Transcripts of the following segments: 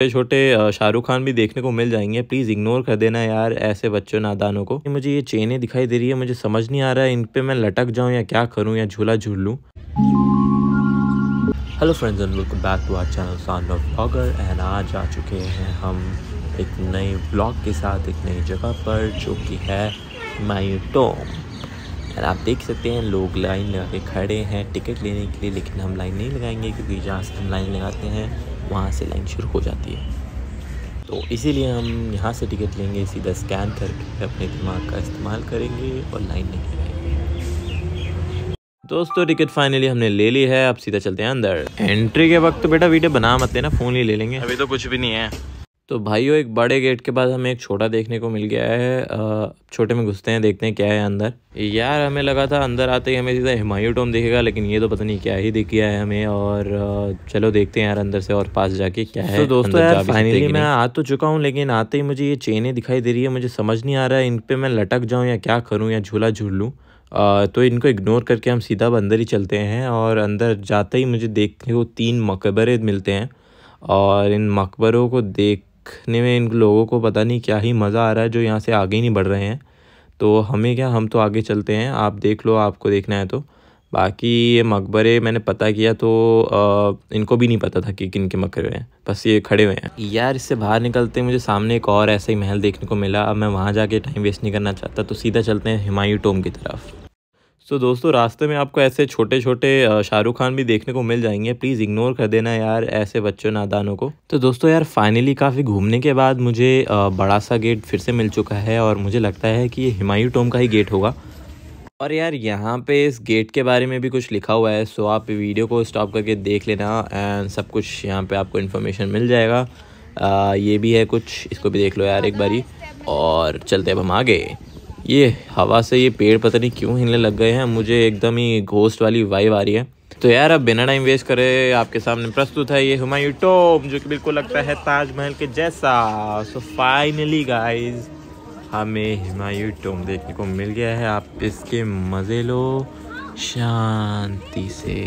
छोटे छोटे शाहरुख खान भी देखने को मिल जाएंगे प्लीज़ इग्नोर कर देना यार ऐसे बच्चों नादानों को मुझे ये चेने दिखाई दे रही है मुझे समझ नहीं आ रहा है इन पे मैं लटक जाऊँ या क्या करूँ या झूला झूल लूँ hello friends and welcome back to our channel of blogger and आज आ चुके हैं हम एक नए ब्लॉग के साथ एक नई जगह पर जो कि है मायूटोम एंड आप देख सकते हैं लोग लाइन लगा के खड़े हैं टिकट लेने के लिए लेकिन हम लाइन नहीं लगाएंगे क्योंकि जहाँ से हम लाइन लगाते हैं वहाँ से लाइन शुरू हो जाती है तो इसीलिए हम यहाँ से टिकट लेंगे सीधा स्कैन करके अपने दिमाग का इस्तेमाल करेंगे और लाइन नहीं लगाएंगे दोस्तों टिकट फाइनली हमने ले ली है अब सीधा चलते हैं अंदर एंट्री के वक्त तो बेटा वीडियो बना मत लेना फ़ोन ही ले लेंगे अभी तो कुछ भी नहीं है तो भाइयों एक बड़े गेट के पास हमें एक छोटा देखने को मिल गया है छोटे में घुसते हैं देखते हैं क्या है अंदर यार हमें लगा था अंदर आते ही हमें सीधा हिमायू टोम दिखेगा लेकिन ये तो पता नहीं क्या ही दिख गया है हमें और चलो देखते हैं यार अंदर से और पास जाके क्या तो है तो दोस्तों यार फाइनली मैं आ तो चुका हूँ लेकिन आते ही मुझे ये चेने दिखाई दे रही है मुझे समझ नहीं आ रहा है इन पर मैं लटक जाऊँ या क्या करूँ या झूला झूल लूँ तो इनको इग्नोर करके हम सीधा अंदर ही चलते हैं और अंदर जाते ही मुझे देखने को तीन मकबरे मिलते हैं और इन मकबरों को देख रखने में इन लोगों को पता नहीं क्या ही मज़ा आ रहा है जो यहाँ से आगे ही नहीं बढ़ रहे हैं तो हमें क्या हम तो आगे चलते हैं आप देख लो आपको देखना है तो बाकी ये मकबरे मैंने पता किया तो आ, इनको भी नहीं पता था कि किन के मकबरे हैं बस ये खड़े हुए हैं यार इससे बाहर निकलते मुझे सामने एक और ऐसा ही महल देखने को मिला अब मैं वहाँ जाके टाइम वेस्ट नहीं करना चाहता तो सीधा चलते हैं हिमायू टोम की तरफ तो दोस्तों रास्ते में आपको ऐसे छोटे छोटे शाहरुख खान भी देखने को मिल जाएंगे प्लीज़ इग्नोर कर देना यार ऐसे बच्चों नादानों को तो दोस्तों यार फाइनली काफ़ी घूमने के बाद मुझे बड़ा सा गेट फिर से मिल चुका है और मुझे लगता है कि ये हिमायू टोम का ही गेट होगा और यार यहाँ पे इस गेट के बारे में भी कुछ लिखा हुआ है सो आप वीडियो को स्टॉप करके देख लेना एंड सब कुछ यहाँ पर आपको इन्फॉर्मेशन मिल जाएगा आ, ये भी है कुछ इसको भी देख लो यार एक बारी और चलते अब हम आगे ये हवा से ये पेड़ पता नहीं क्यों हिलने लग गए हैं मुझे एकदम ही घोस्ट वाली वाइव आ रही है तो यार अब बिना टाइम वेस्ट करे आपके सामने प्रस्तुत है ये हुमायूं टोम जो कि बिल्कुल लगता है ताजमहल के जैसा सो फाइनली गाइज हमें हुमायूं टोम देखने को मिल गया है आप इसके मज़े लो शांति से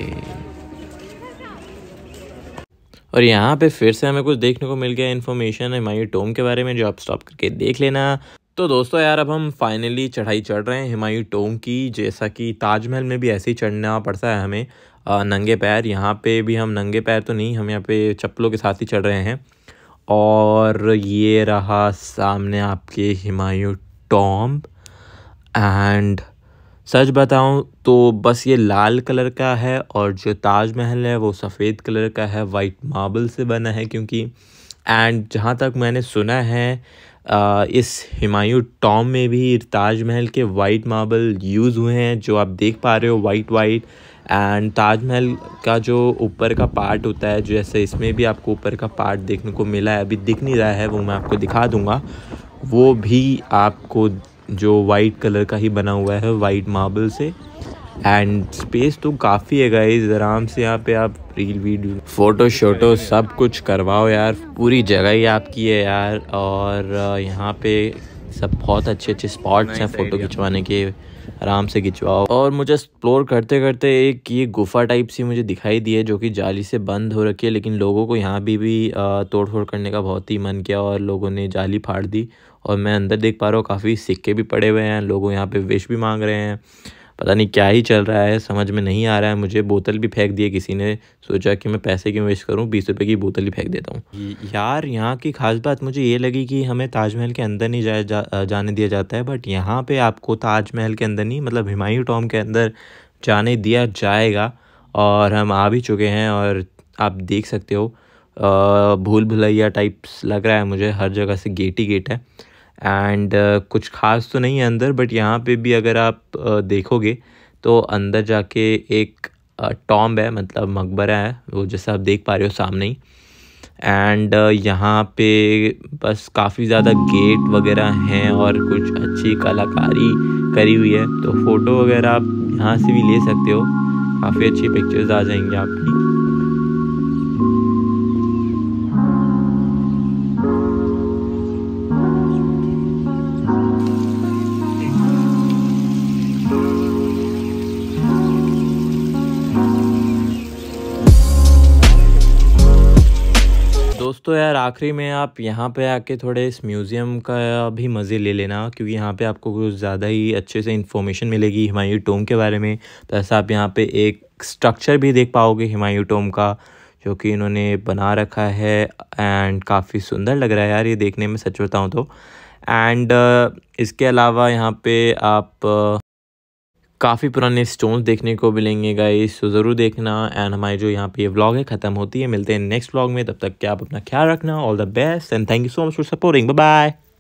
और यहाँ पे फिर से हमें कुछ देखने को मिल गया इन्फॉर्मेशन है टोम के बारे में जो आप स्टॉप करके देख लेना तो दोस्तों यार अब हम फाइनली चढ़ाई चढ़ रहे हैं हिमायू टोंग की जैसा कि ताजमहल में भी ऐसे ही चढ़ना पड़ता है हमें नंगे पैर यहाँ पे भी हम नंगे पैर तो नहीं हम यहाँ पे चप्पलों के साथ ही चढ़ रहे हैं और ये रहा सामने आपके हिमायू टोंग एंड सच बताऊँ तो बस ये लाल कलर का है और जो ताजमहल है वो सफ़ेद कलर का है वाइट मार्बल से बना है क्योंकि एंड जहाँ तक मैंने सुना है इस हिमायू टॉम में भी ताजमहल के वाइट मार्बल यूज़ हुए हैं जो आप देख पा रहे हो वाइट वाइट एंड ताजमहल का जो ऊपर का पार्ट होता है जैसे इसमें भी आपको ऊपर का पार्ट देखने को मिला है अभी दिख नहीं रहा है वो मैं आपको दिखा दूँगा वो भी आपको जो वाइट कलर का ही बना हुआ है वाइट मार्बल से एंड स्पेस तो काफ़ी है गाइज आराम से यहाँ पे आप रील वीडियो फोटो शोटो सब कुछ करवाओ यार पूरी जगह ही आपकी है यार और uh, यहाँ पे सब बहुत अच्छे अच्छे स्पॉट्स हैं फ़ोटो खिंचवाने के आराम से खिंचवाओ और मुझे एक्सप्लोर करते करते एक ये गुफा टाइप सी मुझे दिखाई दी है जो कि जाली से बंद हो रखी है लेकिन लोगों को यहाँ भी भी uh, तोड़ फोड़ करने का बहुत ही मन किया और लोगों ने जाली फाड़ दी और मैं अंदर देख पा रहा हूँ काफ़ी सिक्के भी पड़े हुए हैं लोगों यहाँ पे विश भी मांग रहे हैं पता नहीं क्या ही चल रहा है समझ में नहीं आ रहा है मुझे बोतल भी फेंक दिए किसी ने सोचा कि मैं पैसे क्यों वेस्ट करूँ बीस रुपये की बोतल ही फेंक देता हूँ यार यहाँ की खास बात मुझे ये लगी कि हमें ताजमहल के अंदर नहीं जाया जा, जाने दिया जाता है बट यहाँ पर आपको ताजमहल के अंदर नहीं मतलब हिमायू टॉम के अंदर जाने दिया जाएगा और हम आ भी चुके हैं और आप देख सकते हो भूल भुलैया टाइप्स लग रहा है मुझे हर जगह से गेट ही गेट है एंड uh, कुछ ख़ास तो नहीं है अंदर बट यहाँ पे भी अगर आप uh, देखोगे तो अंदर जाके एक uh, टॉम्ब है मतलब मकबरा है वो जैसा आप देख पा रहे हो सामने ही एंड uh, यहाँ पे बस काफ़ी ज़्यादा गेट वगैरह हैं और कुछ अच्छी कलाकारी करी हुई है तो फ़ोटो वगैरह आप यहाँ से भी ले सकते हो काफ़ी अच्छी पिक्चर्स आ जाएंगी आपकी दोस्तों यार आखिरी में आप यहाँ पे आके थोड़े इस म्यूज़ियम का भी मज़े ले लेना क्योंकि यहाँ पे आपको कुछ ज़्यादा ही अच्छे से इन्फॉर्मेशन मिलेगी हमायूं टोम के बारे में तो ऐसा आप यहाँ पे एक स्ट्रक्चर भी देख पाओगे हमायूं टोम का जो कि इन्होंने बना रखा है एंड काफ़ी सुंदर लग रहा है यार ये देखने में सच बताऊँ तो एंड इसके अलावा यहाँ पर आप काफ़ी पुराने स्टोन देखने को मिलेंगे गाइस तो ज़रूर देखना एंड हमारे जो यहाँ पे ये व्लॉग है ख़त्म होती है मिलते हैं नेक्स्ट व्लॉग में तब तक के आप अपना ख्याल रखना all the best and thank you so much for supporting bye